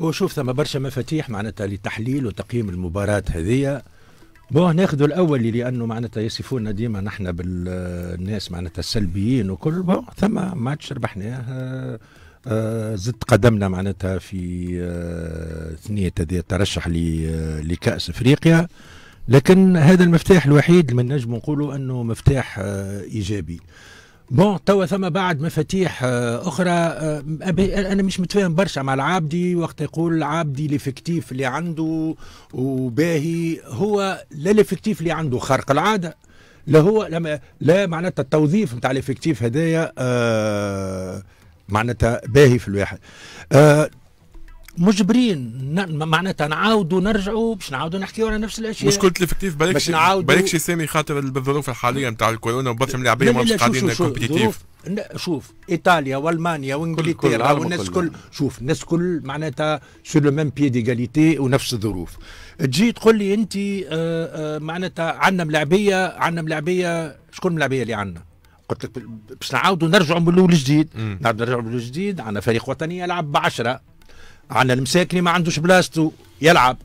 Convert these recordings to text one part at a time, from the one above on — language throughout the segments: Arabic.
هو شوف ثم برشا مفاتيح معناتها لتحليل وتقييم المباراة هذه بون ناخذ الاول لانه معناتها يصفونا ديما نحن بالناس معناتها السلبيين وكل بون ثم ماتش ربحناه آه،, آه زدت قدمنا معناتها في آه ثنية هذه الترشح آه لكأس افريقيا لكن هذا المفتاح الوحيد اللي نجم نقولوا انه مفتاح آه، ايجابي بون توا ثم بعد مفاتيح آه، اخرى آه، انا مش متفاهم برشا مع العابدي وقت يقول العابدي الافكتيف اللي عنده وباهي هو لا الافكتيف اللي عنده خرق العاده لا هو لما لا معناتها التوظيف نتاع الافكتيف هدايا آه معناتها باهي في الواحد آه مجبرين معناتها نعاودوا نرجعوا باش نعاودوا نحكيوا على نفس الاشياء مشكلة الافكتيف بالك بالك سامي خاطر بالظروف الحالية نتاع الكورونا وبرشا من مش قاعدين كومبيتيتيف شوف ايطاليا والمانيا وانجلترا والناس كل شوف الناس كل معناتها سور لو ميم بيي ديغاليتي ونفس الظروف تجي تقول لي انت آه، آه، معناتها عندنا ملاعبيه عندنا ملاعبيه شكون الملاعبيه اللي عندنا؟ قلت لك باش نعاودوا نرجعوا من الاول جديد نعاودوا نرجعوا من الاول جديد عندنا فريق وطني يلعب ب 10 عندنا المساكني ما عندوش بلاصته يلعب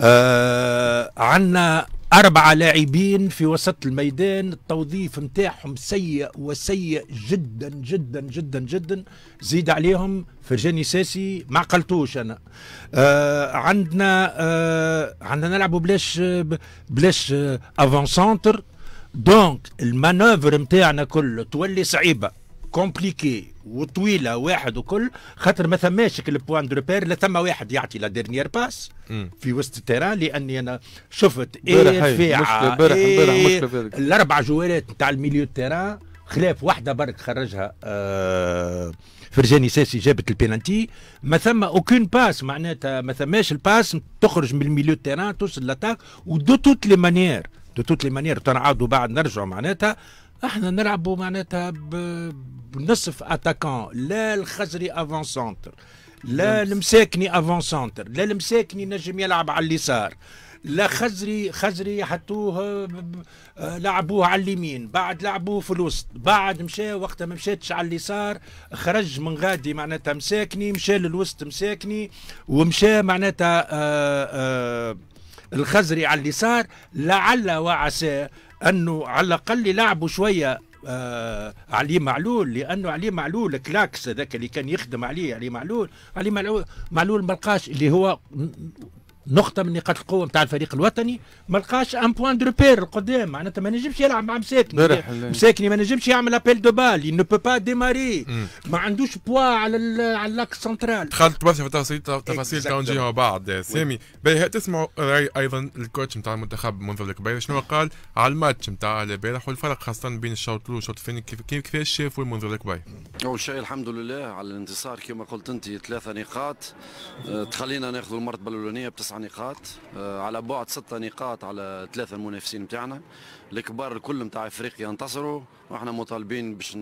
آه عندنا أربعة لاعبين في وسط الميدان التوظيف نتاعهم سيء وسيء جدا جدا جدا جدا زيد عليهم فرجاني ساسي ما عقلتوش أنا آه عندنا آه عندنا نلعبوا بلاش بلاش أفون سونتر دونك المانوفر نتاعنا كله تولي صعيبة كومبليكي وطويله واحد وكل خاطر ما ثماش البوان دو بير لا ثم واحد يعطي لا ديرنيير باس في وسط التيران لاني انا شفت ايه في الاربع جوالات نتاع الميليو التيران خلاف واحده برك خرجها آه فرجاني ساسي جابت البينالتي ما ثم اوكين باس معناتها ما ثماش الباس تخرج من الميليو التيران توصل لاتاك ودو توت لي مانيير دو توت لي مانيير تنعاودوا بعد نرجعوا معناتها احنا نلعبوا معناتها بنصف اتاكون لا الخزري افون سونتر لا المساكني افون سونتر لا المساكني نجم يلعب على اليسار لا خزري خزري حطوه آه، لعبوه على اليمين بعد لعبوه في الوسط بعد مشى وقتها ما مشاتش على اليسار خرج من غادي معناتها مساكني مشى للوسط مساكني ومشى معناتها آه، آه، الخزري على اليسار لعل وعسى انه على الاقل يلعبوا شويه آه علي معلول لانه علي معلول كلاكس هذاك اللي كان يخدم عليه علي معلول علي معلول معلول ما لقاش اللي هو نقطه من نقاط القوه نتاع الفريق الوطني ما لقاش ان بوان دو بير القدام معناتها ما نجمش يلعب مع مساكني مساكني ما نجمش يعمل ابيل دو بال نو بو با ديماري ما عندوش بوا على على لاك سنترال دخلت برشا في تفاصيل تفاصيل تو مع بعد سامي باهي تسمعوا راي ايضا الكوتش نتاع المنتخب منذ الكبير شنو قال على الماتش نتاع البارح والفرق خاصه بين الشوط الاول والشوط الثاني كيفاش شافوا منذ الكبير اول شيء الحمد لله على الانتصار كما قلت انت ثلاثه نقاط آه، تخلينا ناخذ المرتبه الاولانيه بتسعه تسع نقاط آه، على بعد ستة نقاط على ثلاثة المنافسين نتاعنا الكبار الكل نتاع افريقيا انتصروا واحنا مطالبين باش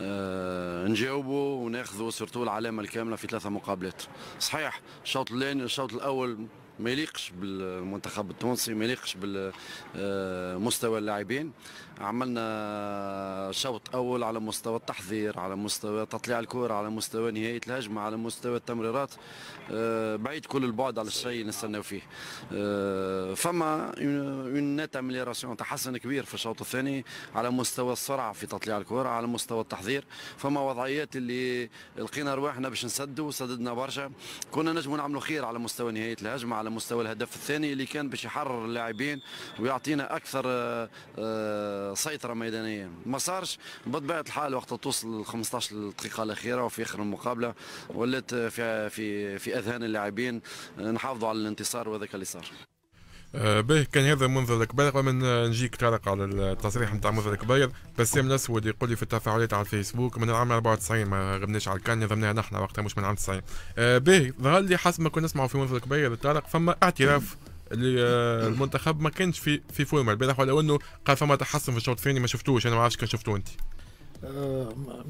آه، نجاوبوا وناخذوا سيرتو العلامة الكاملة في ثلاثة مقابلات صحيح الشوط الشوط الأول ما يليقش بالمنتخب التونسي ما يليقش بمستوى آه، اللاعبين عملنا شوط اول على مستوى التحضير على مستوى تطليع الكره على مستوى نهايه الهجمه على مستوى التمريرات آه، بعيد كل البعد على الشيء نستناو فيه آه، فما اون نت تحسن كبير في الشوط الثاني على مستوى السرعه في تطليع الكره على مستوى التحضير فما وضعيات اللي لقينا رواحنا باش نسدوا سددنا برشا كنا نجموا نعملوا خير على مستوى نهايه الهجمه على على مستوى الهدف الثاني اللي كان باش يحرر اللاعبين ويعطينا اكثر آه، آه، سيطره ميدانيه ما صارش بطبيعه الحال وقت توصل 15 دقيقه الاخيره وفي اخر المقابله ولات في في في اذهان اللاعبين آه، نحافظوا على الانتصار وهذاك اللي صار آه، به كان هذا منذر الكبير قبل ما نجيك تعلق على التصريح نتاع منذر الكبير بسام الاسود يقول لي في التفاعلات على الفيسبوك من العام 94 ما غبناش على الكان نظمناها نحن وقتها مش من عام 90 آه، به ظهر لي حسب ما كنا نسمعوا في منذر الكبير طارق فما اعتراف آه، المنتخب ما كانش في في فورمه البارح ولو انه قال فما تحسن في الشوط الثاني ما شفتوش انا ما عرفتش كان شفتوه انت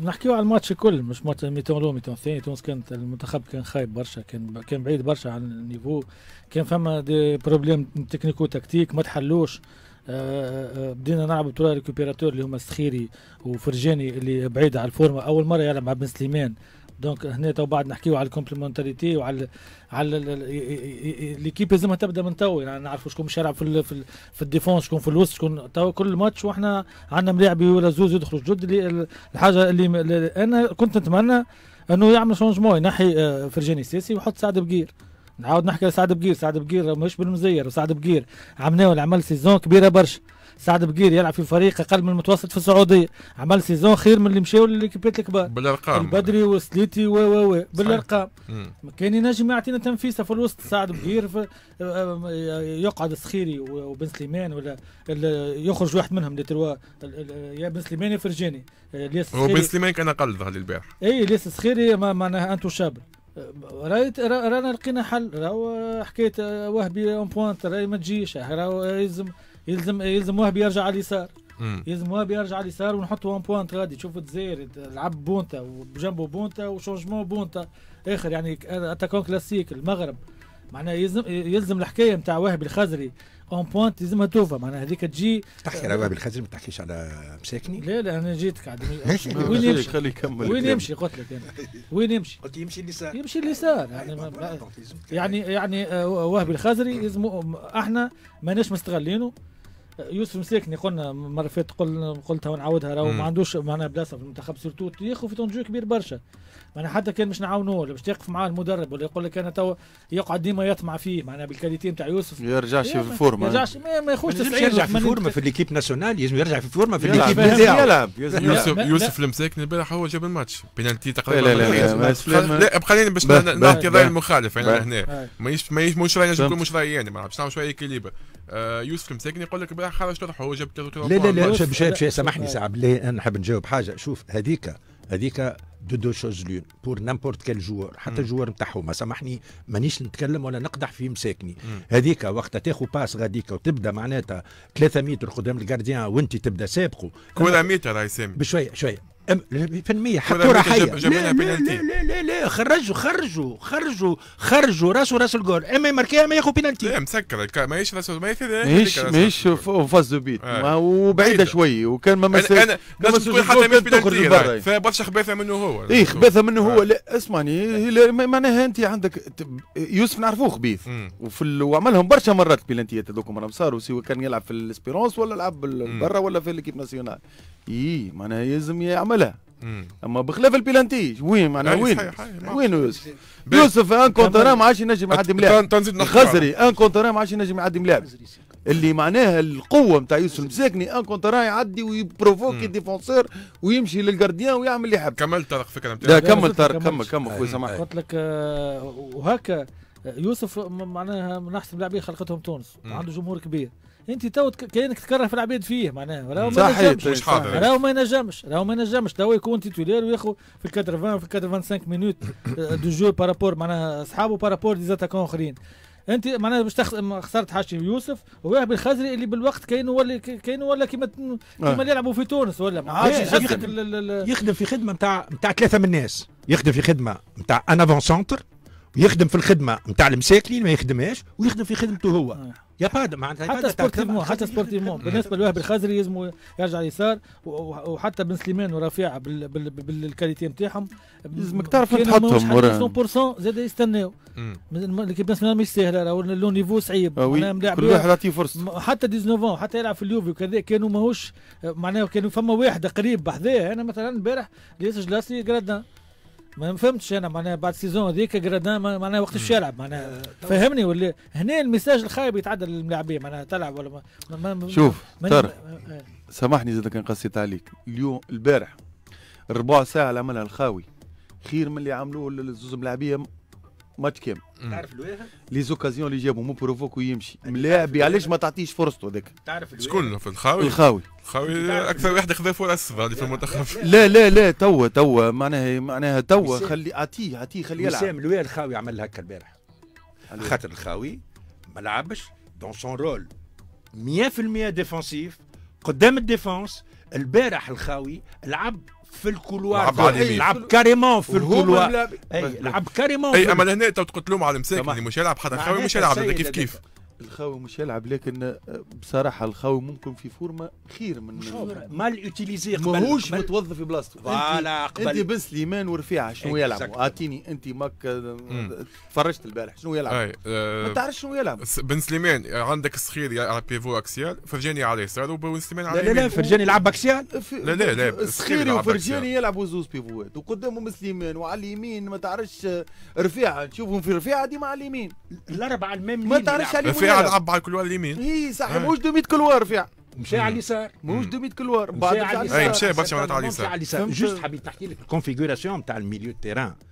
نحكيو على الماتش الكل مش ماتش ميتون الاول ميتون الثاني تونس كانت المنتخب كان خايب برشا كان كان بعيد برشا عن النيفو كان فما دي بروبليم تكنيكو تكتيك ما تحلوش آه، آه، آه، بدينا نلعب بطولة ريكوبيراتور اللي هما السخيري وفرجاني اللي بعيد على الفورمه اول مره يلعب مع بن سليمان دونك هنا تو بعد نحكيو على الكومبليمونتاريتي وعلى على ليكيب لازمها تبدا من تو يعني نعرفوا شكون يلعب في الـ في, ال في الديفونس شكون في الوسط شكون تو كل ماتش واحنا عندنا ملاعبي ولا زوز يدخلوا جدد اللي الحاجه اللي, اللي انا كنت نتمنى انه يعمل شونجمون ينحي آه، فرجاني سيسي ويحط سعد بقير نعاود نحكي سعد بقير سعد بقير مش بالمزير وسعد بقير عمناول عمل سيزون كبيره برشا سعد بقير يلعب في فريق اقل من المتوسط في السعوديه عمل سيزون خير من اللي مشاو للكيبات الكبار بالارقام البدري وسليتي و و و بالارقام كان ينجم يعطينا تنفيسه في الوسط سعد بقير آه، يقعد السخيري وبن سليمان ولا يخرج واحد منهم لي تروا يا بن سليمان يا فرجاني الياس آه، السخيري وبن سليمان كان اقل ظهر البارح اي ليس السخيري معناها انتو شابل رايت رانا لقينا حل راهو حكايه وهبي اون بوانت راهي ما تجيش راهو يلزم يلزم يلزم وهبي يرجع على اليسار يلزم وهبي يرجع اليسار ونحطوا اون بوانت غادي تشوف الجزائر لعب بونتا وجنبه بونتا وشونجمون بونتا اخر يعني اتاكون كلاسيك المغرب معناها يلزم يلزم الحكايه نتاع وهبي الخزري اون بوانت يلزمها توفى معناها هذيك تجي تحكي على وهبي الخزري ما تحكيش على مساكني لا لا انا جيتك عاد وين يمشي خلي يكمل وين يمشي قلت لك انا وين يمشي قلت يمشي اليسار يمشي اليسار أيوة، يعني, يعني يعني يعني آه، وهبي الخزري يلزم احنا ماناش مستغلينه يوسف مساكني قلنا مره فاتت قلنا قلتها ونعاودها راهو ما عندوش معناها بلاصه في المنتخب سيرتو ياخذ في تونجو كبير برشا معناها حتى كان باش نعاونوه ولا باش تقف معاه المدرب ولا يقول لك انا تو يقعد ديما يطمع فيه معناها بالكاليتي نتاع يوسف يرجعش في الفورمه يرجعش ما ياخذش يرجع في الفورمه في ليكيب ناسيونال لازم يرجع في الفورمه في ليكيب يلعب يوسف يوسف المساكني البارح هو جاب الماتش بينالتي تقريبا لا لا لا لا خلينا باش نعطي راي المخالف يعني هنا ماهيش ماهيش مش راي مش راي يعني ما نعرفش شويه كيليبر آه، يوسف المساكن يقول لك بلا حاجه اشرحه هو جاب كذا كذا لا لا لا سامحني ساعه انا نحب نجاوب حاجه شوف هذيك هذيك دو دو شوز لون بور نامبورت كال جوار حتى الجوار نتاعهم سامحني مانيش نتكلم ولا نقدح في مساكني هذيك وقت تاخو باس غاديك وتبدا معناتها 3 متر قدام الجارديان وانت تبدا سابقه 3 متر يا سامي بشويه شويه فنمية حطوا رحية لا لا, لا لا لا لا خرجوا خرجوا خرجوا خرجوا راسو راس الجول اما يماركيها اما ياخذ بينالتي لا إيه، مسكر ماهيش راسو ما ماهيش ماهيش فاز دو بيت إيه. وبعيده شوي وكان ما مس انا لازم حتى مش بينالتي فبرشا خباثه منه هو اي خباثه منه هو إيه. لا اسمعني معناها انت عندك يوسف نعرفوه خبيث وعملهم برشا مرات بينالتيات هذوك مرة صاروا سواء كان يلعب في الاسبيرونس ولا لعب برا ولا في ليكيب ناسيونال اي معناها يلزم يعملها اما بخلاف البيلانتي وين معناها وين وين يوسف يوسف ان كونتر ما عادش ينجم يعدي ملاعب خزري ان كونتر ما عادش ينجم يعدي ملاعب اللي معناها القوه نتاع يوسف المساكني ان كونتر يعدي ويبروفوكي ديفونسور ويمشي للجارديان ويعمل اللي يحب كمل طارق فكره نتاعك لا كمل طارق كمل كمل خويا سامحني قلت لك آه، وهكا آه، يوسف آه، معناها من احسن لاعبين خلقتهم تونس عنده جمهور كبير انت تو كانك تكره في العباد فيه معناها راهو ما نجمش راهو ما ينجمش راهو ما ينجمش تو يكون تيتولير وياخذ في 80 في 85 مينوت دو جو بارابور معناها اصحابه بارابور زاتاكون اخرين انت معناها باش تخ... خسرت حاشي يوسف وواحد الخزري اللي بالوقت كاين ولا كاين ولا كيما كيما اللي آه. يلعبوا في تونس ولا يخدم, يخدم في خدمه نتاع نتاع ثلاثه من الناس يخدم في خدمه نتاع ان افون سونتر يخدم في الخدمه نتاع المساكنين ما يخدمهاش ويخدم في خدمته هو آه. يا بعد معناتها حتى سبورتيفمون حتى سبورتيفمون بالنسبه لوهب الخزري لازم يرجع يسار وحتى بن سليمان ورفيعه بالكاليتي نتاعهم لازمك تعرف تحطهم 100% زاد يستناو ليكيب ناسيونال مش سهله راهو لو نيفو صعيب آه، كل واحد يعطيه فرصه حتى 19 حتى يلعب في اليوفي وكذا كانوا ماهوش معناها كانوا فما واحد قريب بحذاه انا مثلا البارح ياسر جلاسي جرادان ما فهمتش انا معناها بعد السيزون هذيك جرادان معناها وقت الشارع معناها آه، فهمني ولا هنا المساج الخايب يتعدى للاعبين معناها تلعب ولا ما, ما, ما شوف ترى آه. سامحني كان قصيت عليك اليوم البارح ربع ساعه اللي عملها الخاوي خير من اللي عملوه الزوز ملاعبيه ماتش كامل تعرف الواحد لي زوكازيون اللي جابهم بروفوك ويمشي ملاعبي علاش ما تعطيش فرصته هذاك تعرف شكون في الخاوي الخاوي الخاوي اكثر واحد خذا فرص في المنتخب لا لا لا توا توا معناها معناها توا خلي اعطيه اعطيه خليه يلعب وسام الواحد الخاوي عمل هكا البارح خاطر الخاوي ما لعبش دون سون رول 100% ديفونسيف قدام الديفونس البارح الخاوي لعب في الكولوار لعب على اليمين لعب كاريمون في الكولوار إيه، لعب كاريمون اي اما لهنا تو تقتلوه على المساكن اللي مش يلعب حدا خاوي مش يلعب هذا كيف كيف الخاوي مش يلعب لكن آه، بصراحه الخاوي ممكن في فورمه خير من مال يوتيليزي ماهوش متوظف في بلاصته فوالا قبل انت بن سليمان ورفيعه شنو يلعب اعطيني انت ماك آه، تفرجت البارح شنو يلعب أي. آه، ما تعرفش شنو يلعب بن سليمان عندك الصخير يلعب بيفو اكسيال فرجاني على اليسار وبن سليمان على لا لا لا فرجاني يلعب اكسيال لا لا لا الصخيري وفرجاني يلعبوا زوز بيفوات وقدامهم سليمان وعلى اليمين ما تعرفش رفيعه نشوفهم في رفيعه ديما على اليمين الاربعه الماميين ما تعرفش اليمين قاعد عبى على الكلوار اليمين اي صح موش 200 كلوار فيها مشى على اليسار موش 200 كلوار بعد مشى على اليسار اي مشى برشا يعني على اليسار جوست حبيت نحكي لك الكونفيغوراسيون تاع الميليو تيران